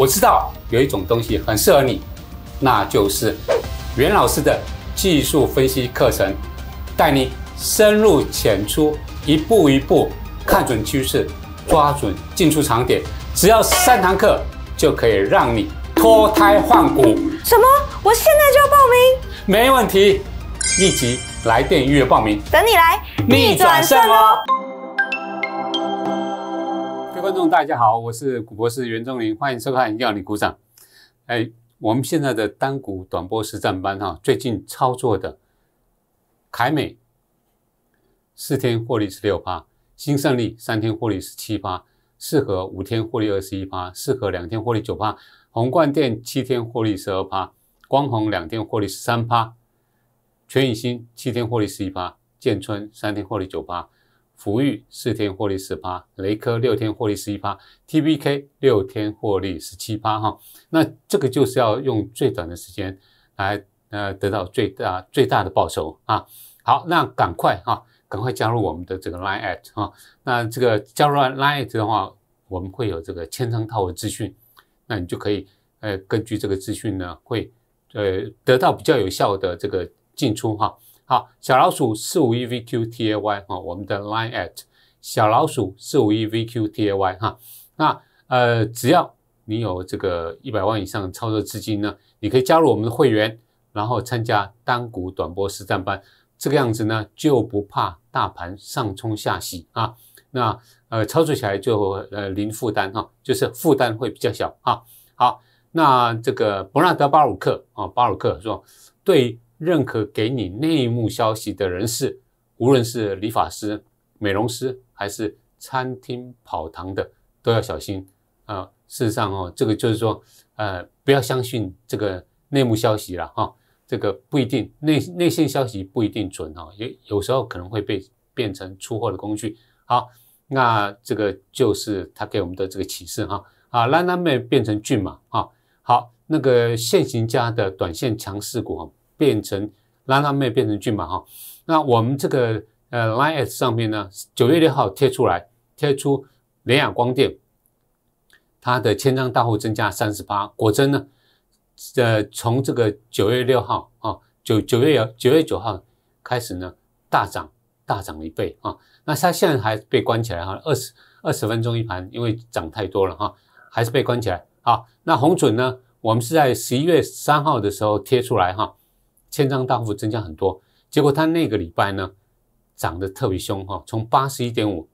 我知道有一种东西很适合你，那就是袁老师的技术分析课程，带你深入浅出，一步一步看准趋势，抓准进出场点，只要三堂课就可以让你脱胎换骨。什么？我现在就要报名？没问题，立即来电预约报名，等你来逆转胜哦！观众大家好，我是股博士袁宗林，欢迎收看要你鼓掌。哎，我们现在的单股短波实战班哈，最近操作的凯美四天获利十六趴，新胜利三天获利十七趴，四合五天获利二十一趴，四合两天获利九趴，红冠店七天获利十二趴，光弘两天获利十三趴，全宇星七天获利十一趴，建川三天获利九趴。福裕四天获利十八，雷科六天获利十一趴 t B K 六天获利十七趴哈，那这个就是要用最短的时间来呃得到最大最大的报酬啊。好，那赶快哈，赶快加入我们的这个 Line at 哈，那这个加入 Line at 的话，我们会有这个千张套的资讯，那你就可以呃根据这个资讯呢，会呃得到比较有效的这个进出哈。好，小老鼠四五一 VQTY 啊，我们的 Line at 小老鼠四五一 VQTY 哈，那呃，只要你有这个一百万以上操作资金呢，你可以加入我们的会员，然后参加单股短波实战班，这个样子呢就不怕大盘上冲下洗啊，那呃，操作起来就呃零负担哈，就是负担会比较小啊。好，那这个伯纳德巴鲁克啊，巴鲁克说对。认可给你内幕消息的人士，无论是理发师、美容师，还是餐厅跑堂的，都要小心啊！事实上哦，这个就是说，呃，不要相信这个内幕消息了哈，这个不一定内内线消息不一定准哈，有有时候可能会被变成出货的工具。好，那这个就是他给我们的这个启示哈啊，让他妹变成骏马啊！好，那个现行家的短线强势股。变成拉拉妹变成骏马哈，那我们这个呃 line s 上面呢，九月六号贴出来贴出联雅光电，它的千张大户增加三十八，果真呢，呃从这个九月六号啊九九月九月九号开始呢大涨大涨一倍啊，那它现在还被关起来哈，二十二十分钟一盘，因为涨太多了哈，还是被关起来好，那红准呢，我们是在十一月三号的时候贴出来哈。千张大幅增加很多，结果它那个礼拜呢，涨得特别凶哈，从八十一点五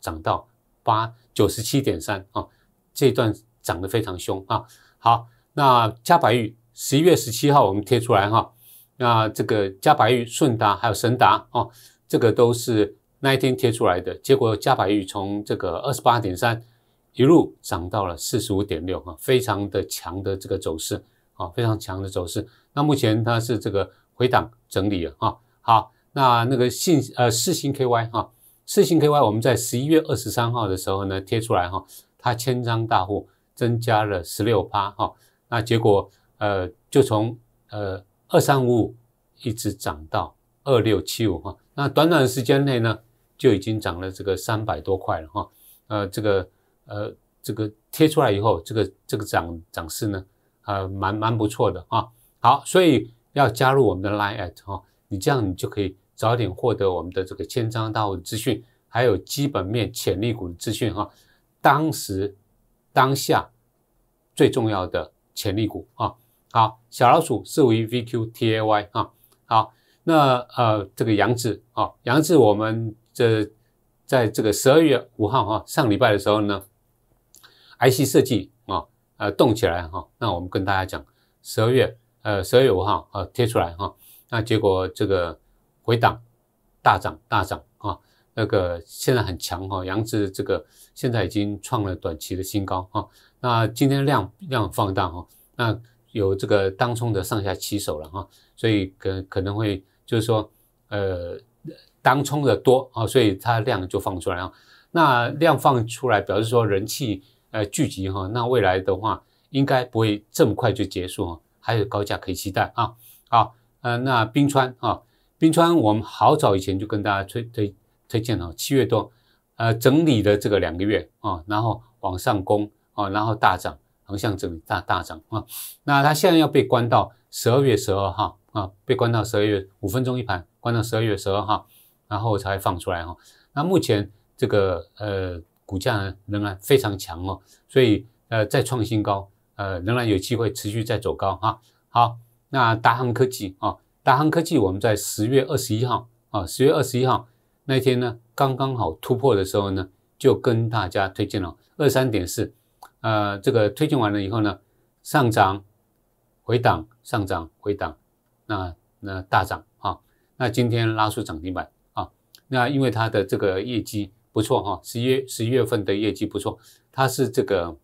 涨到八九十七点三啊，这一段涨得非常凶啊。好，那嘉百玉十一月十七号我们贴出来哈，那这个嘉百玉顺达还有神达哦，这个都是那一天贴出来的，结果嘉百玉从这个二十八点三一路涨到了四十五点六哈，非常的强的这个走势。啊，非常强的走势。那目前它是这个回档整理了哈。好，那那个信呃四星 KY 哈，四星 KY 我们在十一月二十三号的时候呢贴出来哈，它千张大户增加了十六趴哈。那结果呃就从呃二三五五一直涨到二六七五哈。那短短的时间内呢就已经涨了这个三百多块了哈。呃这个呃这个贴出来以后，这个这个涨涨势呢。呃，蛮蛮不错的啊。好，所以要加入我们的 Line at 啊，你这样你就可以早点获得我们的这个千章大物资讯，还有基本面潜力股的资讯哈。当时当下最重要的潜力股啊，好，小老鼠是为 VQTY a 啊，好，那呃这个杨子啊，杨子我们这在这个十二月五号哈，上礼拜的时候呢，IC 设计。呃，动起来哈，那我们跟大家讲，十二月呃十二月五号啊贴出来哈，那结果这个回档大涨大涨啊，那个现在很强哈，养子这个现在已经创了短期的新高哈，那今天量量放大哈，那有这个当冲的上下起手了哈，所以可可能会就是说呃当冲的多啊，所以它量就放出来啊，那量放出来表示说人气。呃，聚集哈，那未来的话，应该不会这么快就结束哈，还有高价可以期待啊。好，呃，那冰川啊，冰川我们好早以前就跟大家推推推荐了，七月多，呃，整理了这个两个月啊，然后往上攻啊，然后大涨，横向整大大涨啊。那它现在要被关到十二月十二号啊，被关到十二月五分钟一盘，关到十二月十二号，然后才放出来啊。那目前这个呃。股价仍然非常强哦，所以呃再创新高，呃仍然有机会持续在走高哈。好，那达航科技啊，达航科技我们在十月二十一号啊，十月二十一号那天呢，刚刚好突破的时候呢，就跟大家推荐了二三点四，呃这个推荐完了以后呢，上涨回档，上涨回档，那那大涨啊，那今天拉出涨停板啊，那因为它的这个业绩。不错哈，十一十一月份的业绩不错。它是这个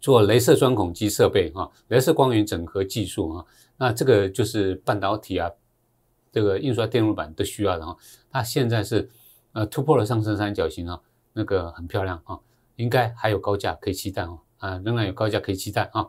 做镭射钻孔机设备哈，镭射光源整合技术哈。那这个就是半导体啊，这个印刷电路板都需要的哈。它现在是呃突破了上升三角形哈，那个很漂亮啊，应该还有高价可以期待哦啊，仍然有高价可以期待啊。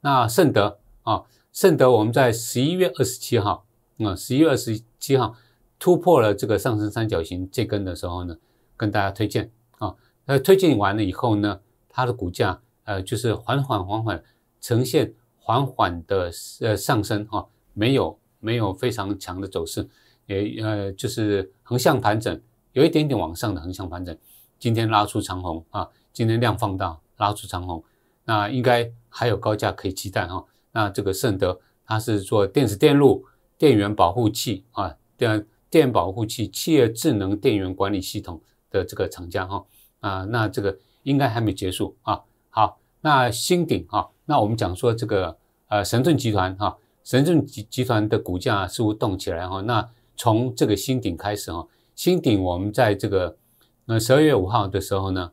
那盛德啊，盛德我们在十一月二十七号啊，十一月二十七号突破了这个上升三角形这根的时候呢。跟大家推荐啊，呃，推荐完了以后呢，它的股价呃就是缓缓缓缓呈现缓缓的呃上升啊，没有没有非常强的走势，也呃就是横向盘整，有一点点往上的横向盘整。今天拉出长红啊，今天量放大拉出长红，那应该还有高价可以期待哈。那这个盛德它是做电子电路电源保护器啊，电电保护器企业智能电源管理系统。的这个厂家哈啊，那这个应该还没结束啊。好，那新鼎哈，那我们讲说这个呃神盾集团哈，神盾集集团的股价似乎动起来哈。那从这个新鼎开始哈，新鼎我们在这个那十二月五号的时候呢，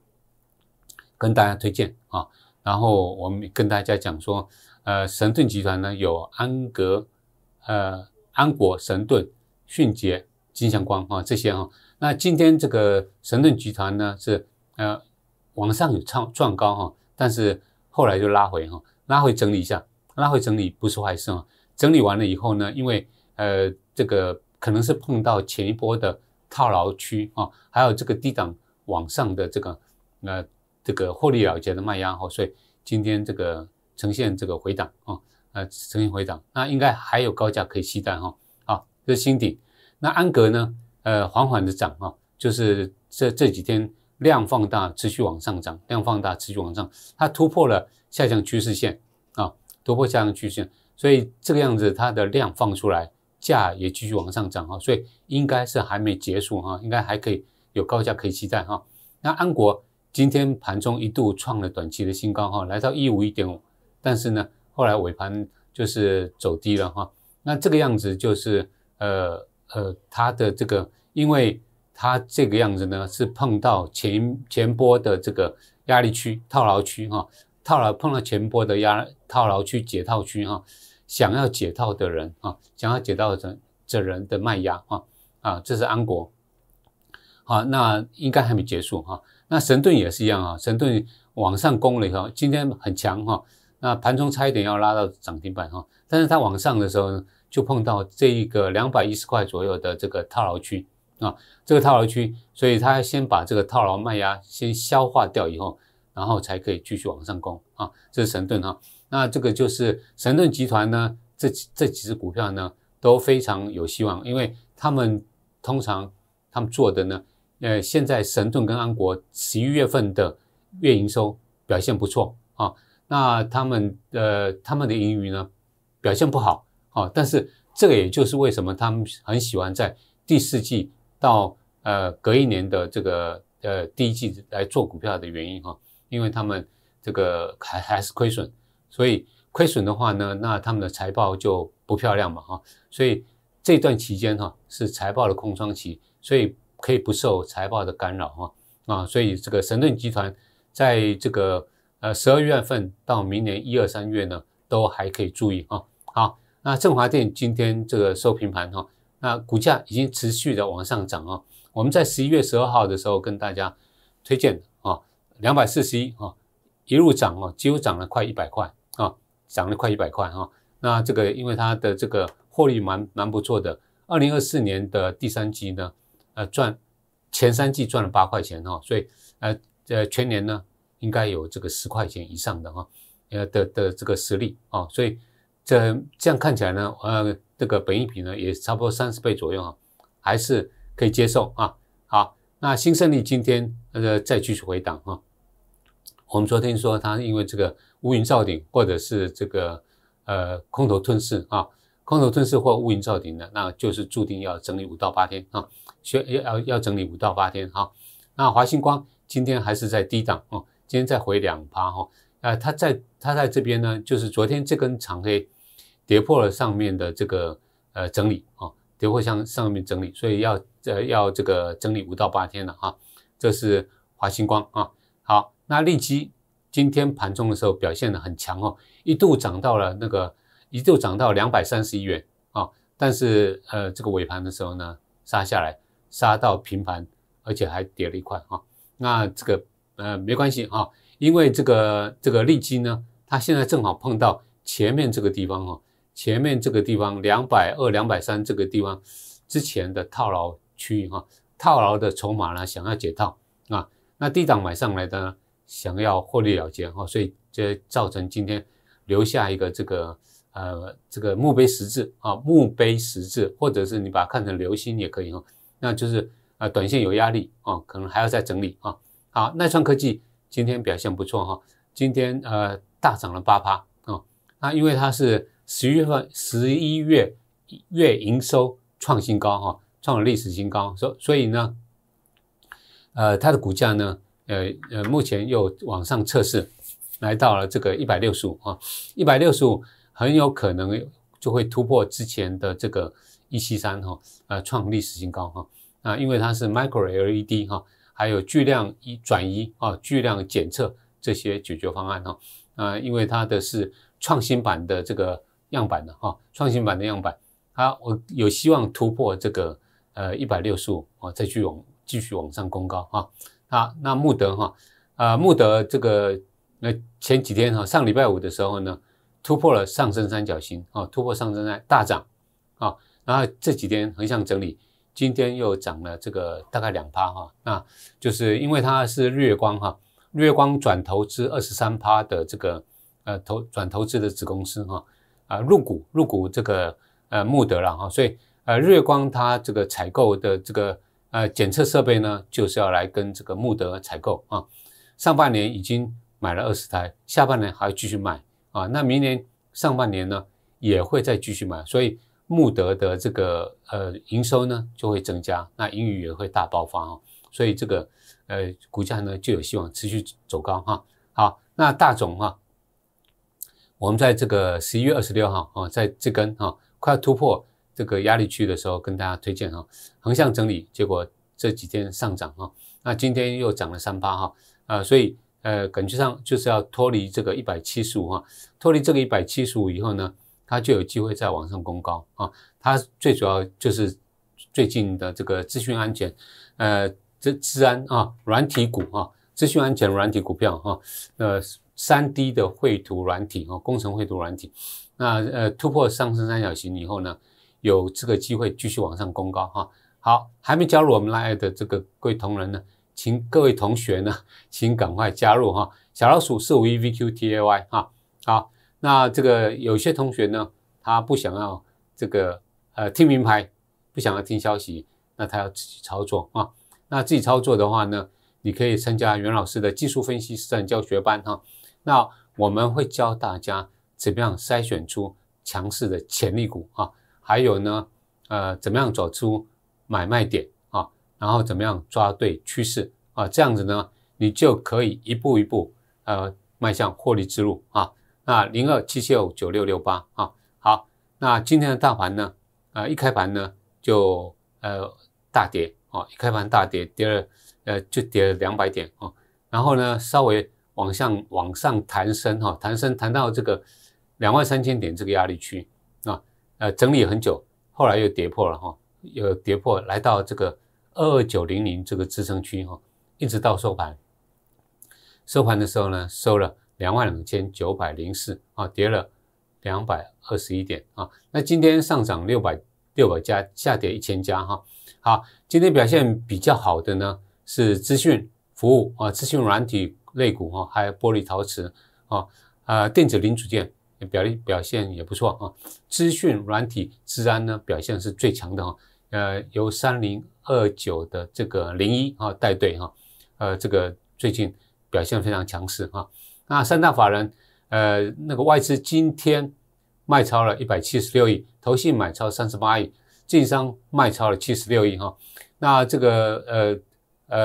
跟大家推荐啊，然后我们跟大家讲说呃神盾集团呢有安格呃安国神盾迅捷金相光啊这些啊。那今天这个神盾集团呢是呃往上有创创高哈，但是后来就拉回哈，拉回整理一下，拉回整理不是坏事啊。整理完了以后呢，因为呃这个可能是碰到前一波的套牢区啊，还有这个低档往上的这个呃这个获利了结的卖压哈，所以今天这个呈现这个回档啊，呃呈现回档，那应该还有高价可以期待哈。好，这是新顶。那安格呢？呃，缓缓的涨啊，就是这这几天量放大，持续往上涨，量放大，持续往上，它突破了下降趋势线啊，突破下降趋势线，所以这个样子它的量放出来，价也继续往上涨啊，所以应该是还没结束啊，应该还可以有高价可以期待哈。那安国今天盘中一度创了短期的新高哈，来到一五一点五，但是呢，后来尾盘就是走低了哈，那这个样子就是呃。呃，它的这个，因为它这个样子呢，是碰到前前波的这个压力区套牢区哈，套牢碰到前波的压套牢区解套区哈，想要解套的人啊，想要解套的这这人的脉压啊啊，这是安国，好，那应该还没结束哈，那神盾也是一样啊，神盾往上攻了以后，今天很强哈，那盘中差一点要拉到涨停板哈，但是它往上的时候呢？就碰到这一个两百一十块左右的这个套牢区啊，这个套牢区，所以它先把这个套牢卖压先消化掉以后，然后才可以继续往上攻啊。这是神盾哈，那这个就是神盾集团呢，这这几只股票呢都非常有希望，因为他们通常他们做的呢，呃，现在神盾跟安国十一月份的月营收表现不错啊，那他们呃他们的盈余呢表现不好。哦，但是这个也就是为什么他们很喜欢在第四季到呃隔一年的这个呃第一季来做股票的原因哈，因为他们这个还还是亏损，所以亏损的话呢，那他们的财报就不漂亮嘛哈，所以这段期间哈是财报的空窗期，所以可以不受财报的干扰哈啊，所以这个神盾集团在这个呃十二月份到明年一二三月呢都还可以注意哈好。那正华电今天这个收平盘哈，那股价已经持续的往上涨啊。我们在十一月十二号的时候跟大家推荐啊，两百四十一啊，一路涨哦，几乎涨了快一百块啊，涨了快一百块哦。那这个因为它的这个获利蛮蛮不错的，二零二四年的第三季呢，呃赚，前三季赚了八块钱哈，所以呃呃全年呢应该有这个十块钱以上的哈，呃的的这个实力啊，所以。这这样看起来呢，呃，这个本益比呢也差不多三十倍左右啊，还是可以接受啊。好，那新胜利今天呃再继续回档哈。我们昨天说它因为这个乌云罩顶或者是这个呃空头吞噬啊，空头吞噬或乌云罩顶的，那就是注定要整理五到八天啊，需要要要整理五到八天哈。那华星光今天还是在低档啊，今天再回两趴哈。啊，它在它在这边呢，就是昨天这根长黑。跌破了上面的这个呃整理啊，跌破向上面整理，所以要呃要这个整理五到八天了啊。这是华星光啊，好，那利基今天盘中的时候表现的很强哦，一度涨到了那个一度涨到两百三十一元啊，但是呃这个尾盘的时候呢杀下来，杀到平盘，而且还跌了一块啊。那这个呃没关系啊，因为这个这个利基呢，它现在正好碰到前面这个地方啊。前面这个地方两百二、两百三这个地方之前的套牢区域哈，套牢的筹码呢想要解套啊，那低档买上来的呢想要获利了结哈，所以这造成今天留下一个这个呃这个墓碑十字啊，墓碑十字，或者是你把它看成流星也可以哈，那就是啊短线有压力啊，可能还要再整理啊。好，耐创科技今天表现不错哈，今天呃大涨了八趴啊，那因为它是。十月份、十一月月营收创新高哈，创了历史新高。所所以呢，呃，它的股价呢，呃呃，目前又往上测试，来到了这个一百六十五哈，一百六十五很有可能就会突破之前的这个一七三哈，呃，创历史新高哈。那因为它是 Micro LED 哈，还有巨量移转移啊、巨量检测这些解决方案哈，啊，因为它的是创新版的这个。样板的哈，创新版的样板，啊，我有希望突破这个呃一百六十五，啊，再去往继续往上攻高啊，啊，那穆德哈，啊穆德这个那前几天哈，上礼拜五的时候呢，突破了上升三角形啊，突破上升在大涨啊，然后这几天横向整理，今天又涨了这个大概两趴哈，那就是因为它是日月光哈，日月光转投资二十三趴的这个呃投转投资的子公司哈。啊，入股入股这个呃穆德了哈，所以呃日月光它这个采购的这个呃检测设备呢，就是要来跟这个穆德采购啊。上半年已经买了二十台，下半年还要继续买啊。那明年上半年呢，也会再继续买，所以穆德的这个呃营收呢就会增加，那盈余也会大爆发啊。所以这个呃股价呢就有希望持续走高哈。好，那大总哈。我们在这个十一月二十六号啊，在这根啊快要突破这个压力区的时候，跟大家推荐哈横向整理，结果这几天上涨啊，那今天又涨了三八哈，呃，所以呃感觉上就是要脱离这个一百七十五哈，脱离这个一百七十五以后呢，它就有机会再往上攻高啊，它最主要就是最近的这个资讯安全，呃，这治安啊软体股啊，资讯安全软体股票啊，呃。三 D 的绘图软体哦，工程绘图软体。那呃，突破上升三角形以后呢，有这个机会继续往上攻高哈。好，还没加入我们 LINE 的这个各位同仁呢，请各位同学呢，请赶快加入哈。小老鼠是五一 VQTAY 哈。好，那这个有些同学呢，他不想要这个呃听名牌，不想要听消息，那他要自己操作啊。那自己操作的话呢，你可以参加袁老师的技术分析实战教学班哈。那我们会教大家怎么样筛选出强势的潜力股啊，还有呢，呃，怎么样找出买卖点啊，然后怎么样抓对趋势啊，这样子呢，你就可以一步一步呃迈向获利之路啊。那零二七七五九六六八啊，好，那今天的大盘呢，呃，一开盘呢就呃大跌啊，一开盘大跌，跌了呃就跌了两百点啊，然后呢稍微。往上往上弹升，哈，弹升弹到这个两万三千点这个压力区，啊，呃，整理很久，后来又跌破了，哈，又跌破，来到这个二二九零零这个支撑区，哈，一直到收盘，收盘的时候呢，收了两万两千九百零四，啊，跌了两百二十一点，啊，那今天上涨六百六百家，下跌一千家，哈，好，今天表现比较好的呢是资讯服务啊，资讯软体。肋骨啊，还有玻璃陶瓷啊，啊，电子零组件表表现也不错啊。资讯软体、治安呢，表现是最强的哈。呃，由三零二九的这个零一啊带队哈，呃，这个最近表现非常强势哈。那三大法人呃，那个外资今天卖超了一百七十六亿，投信买超三十八亿，晋商卖超了七十六亿哈。那这个呃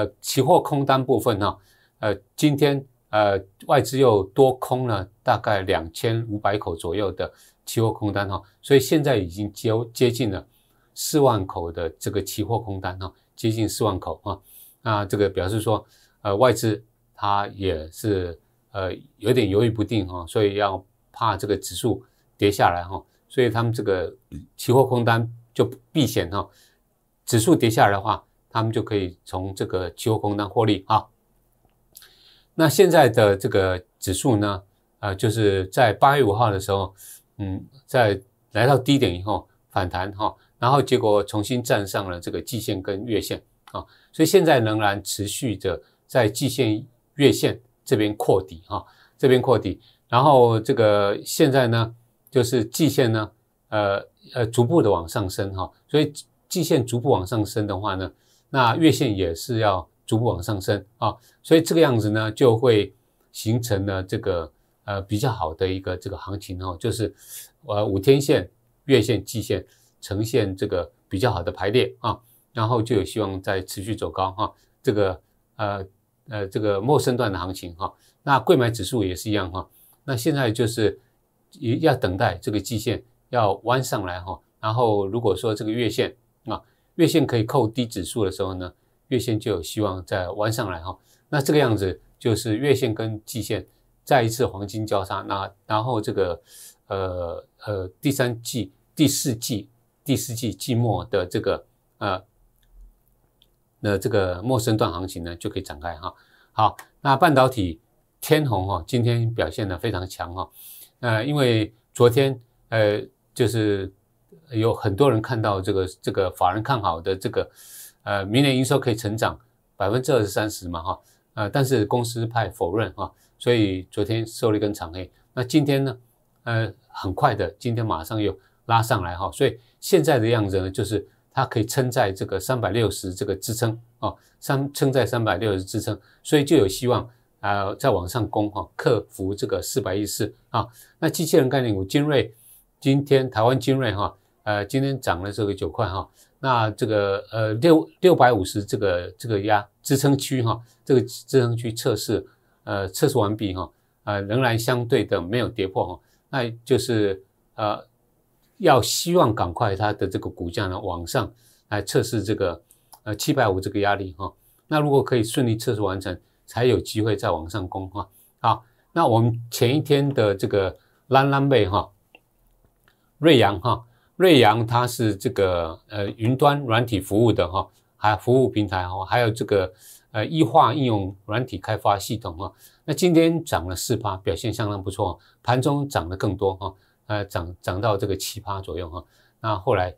呃，期货空单部分哈。呃，今天呃，外资又多空了大概两千五百口左右的期货空单哈，所以现在已经接接近了四万口的这个期货空单哈，接近四万口啊，那这个表示说，呃，外资它也是呃有点犹豫不定哈，所以要怕这个指数跌下来哈，所以他们这个期货空单就避险哈，指数跌下来的话，他们就可以从这个期货空单获利啊。那现在的这个指数呢，呃，就是在八月五号的时候，嗯，在来到低点以后反弹哈，然后结果重新站上了这个季线跟月线啊，所以现在仍然持续着在季线、月线这边扩底哈，这边扩底，然后这个现在呢，就是季线呢，呃呃，逐步的往上升哈，所以季线逐步往上升的话呢，那月线也是要。逐步往上升啊，所以这个样子呢，就会形成了这个呃比较好的一个这个行情哈，就是呃五天线、月线、季线呈现这个比较好的排列啊，然后就有希望再持续走高哈，这个呃呃这个陌生段的行情哈，那贵买指数也是一样哈，那现在就是要等待这个季线要弯上来哈，然后如果说这个月线啊月线可以扣低指数的时候呢？月线就有希望再弯上来哈，那这个样子就是月线跟季线再一次黄金交叉，那然后这个呃呃第三季第四季第四季季末的这个呃那这个陌生段行情呢就可以展开哈。好，那半导体天虹哈今天表现的非常强哈，呃因为昨天呃就是有很多人看到这个这个法人看好的这个。呃，明年营收可以成长百分之二十三十嘛，哈，呃，但是公司派否认哈，所以昨天收了一根长黑，那今天呢，呃，很快的，今天马上又拉上来哈，所以现在的样子呢，就是它可以撑在这个三百六十这个支撑啊，三撑在三百六十支撑，所以就有希望啊，再往上攻哈，克服这个四百一四啊，那机器人概念股精锐，今天台湾精锐哈，呃，今天涨了这个九块哈。那这个呃六六百五十这个这个压支撑区哈，这个支撑区测试呃测试完毕哈呃仍然相对的没有跌破哈，那就是呃要希望赶快它的这个股价呢往上来测试这个呃七百五这个压力哈，那如果可以顺利测试完成，才有机会再往上攻哈。好，那我们前一天的这个澜沧妹哈、瑞阳哈。瑞阳它是这个呃云端软体服务的哈，还服务平台哈，还有这个呃医化应用软体开发系统哈。那今天涨了四趴，表现相当不错，盘中涨得更多哈，呃涨涨到这个七趴左右哈。那后来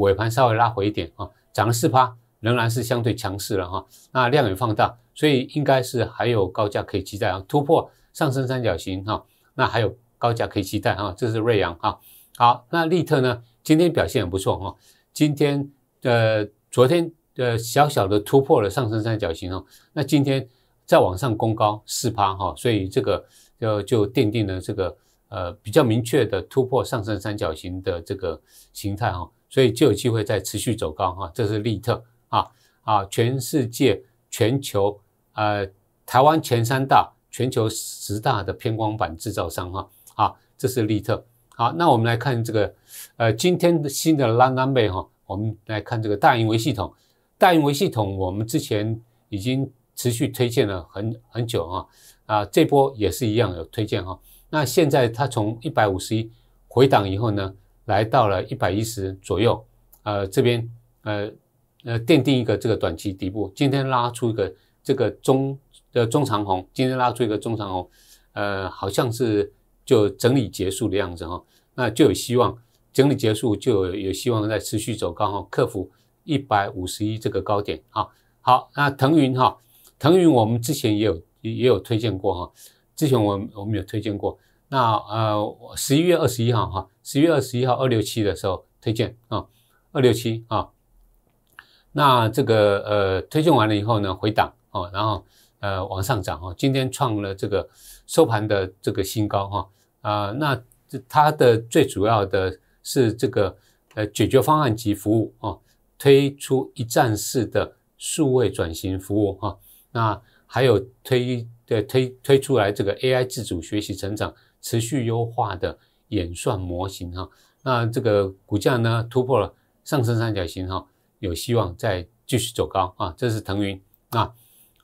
尾盘稍微拉回一点啊，涨了四趴，仍然是相对强势了哈。那量也放大，所以应该是还有高价可以期待啊，突破上升三角形哈。那还有高价可以期待哈，这是瑞阳哈。好，那利特呢？今天表现很不错哈，今天呃昨天呃小小的突破了上升三角形哈，那今天再往上攻高四趴哈，所以这个就就奠定了这个呃比较明确的突破上升三角形的这个形态哈，所以就有机会再持续走高哈，这是利特啊啊，全世界全球呃台湾前三大全球十大的偏光板制造商哈啊，这是利特。好，那我们来看这个，呃，今天的新的拉单背哈，我们来看这个大云维系统，大云维系统，我们之前已经持续推荐了很很久啊，啊，这波也是一样有推荐哈。那现在它从一百五十一回档以后呢，来到了一百一十左右，呃，这边呃呃奠定一个这个短期底部，今天拉出一个这个中呃中长红，今天拉出一个中长红，呃，好像是。就整理结束的样子哈，那就有希望整理结束就有有希望在持续走高哈，克服一百五十一这个高点哈。好，那腾云哈，腾云我们之前也有也有推荐过哈，之前我我们有推荐过，那呃十一月二十一号哈，十一月二十一号二六七的时候推荐啊，二六七啊，那这个呃推荐完了以后呢，回档啊，然后呃往上涨啊，今天创了这个收盘的这个新高哈。啊，那它的最主要的是这个呃解决方案及服务哦，推出一站式的数位转型服务哈，那还有推的推推出来这个 AI 自主学习成长、持续优化的演算模型哈，那这个股价呢突破了上升三角形哈，有希望再继续走高啊，这是腾云啊，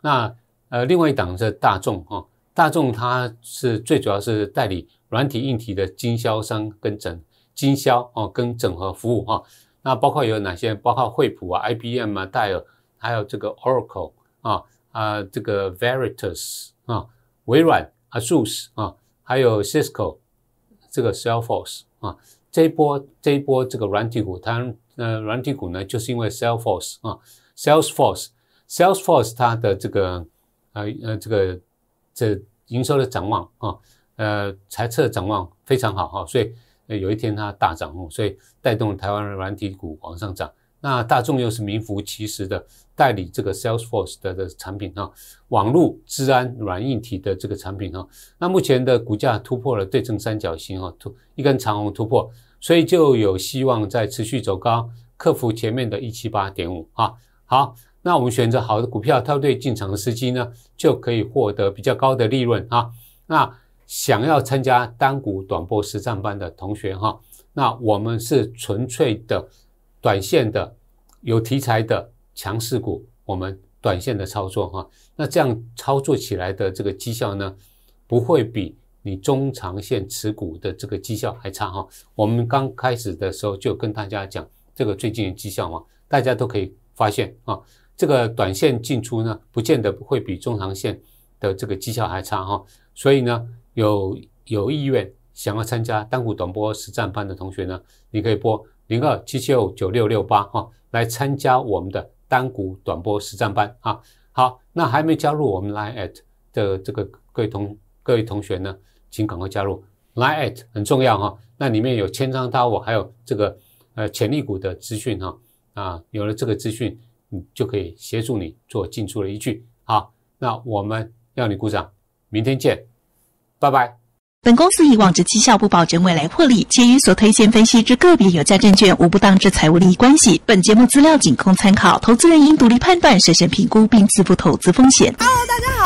那呃另外一档是大众哈。大众，它是最主要是代理软体、硬体的经销商跟整经销哦，跟整合服务哈。那包括有哪些？包括惠普啊、IBM 啊、戴尔，还有这个 Oracle 啊啊，这个 Veritas 啊，微软啊、a u s e 啊，还有 Cisco 这个 Salesforce 啊。这一波，这一波这个软体股，它呃，软体股呢，就是因为 Salesforce 啊，Salesforce，Salesforce 它的这个呃呃这个。这营收的展望啊，呃，财测展望非常好哈，所以有一天它大涨哦，所以带动台湾软体股往上涨。那大众又是名副其实的代理这个 Salesforce 的的产品哈，网络、治安、软硬体的这个产品哈。那目前的股价突破了对称三角形哈，突一根长红突破，所以就有希望在持续走高，克服前面的一七八点五啊。好。那我们选择好的股票套对进场的时机呢，就可以获得比较高的利润啊。那想要参加单股短波实战班的同学哈，那我们是纯粹的短线的有题材的强势股，我们短线的操作哈。那这样操作起来的这个绩效呢，不会比你中长线持股的这个绩效还差哈。我们刚开始的时候就跟大家讲这个最近的绩效嘛，大家都可以发现啊。这个短线进出呢，不见得会比中长线的这个绩效还差哈。所以呢，有有意愿想要参加单股短波实战班的同学呢，你可以拨零二七七五九六六八哈，来参加我们的单股短波实战班啊。好，那还没加入我们 Line at 的这个各位同各位同学呢，请赶快加入 Line at 很重要哈。那里面有千张大我还有这个呃潜力股的资讯哈啊，有了这个资讯。嗯，就可以协助你做进出的依据。好，那我们要你鼓掌。明天见，拜拜。本公司以往之绩效不保证未来获利，且与所推荐分析之个别有价证券无不当之财务利益关系。本节目资料仅供参考，投资人应独立判断、审慎评估并自负投资风险。Hello，大家好。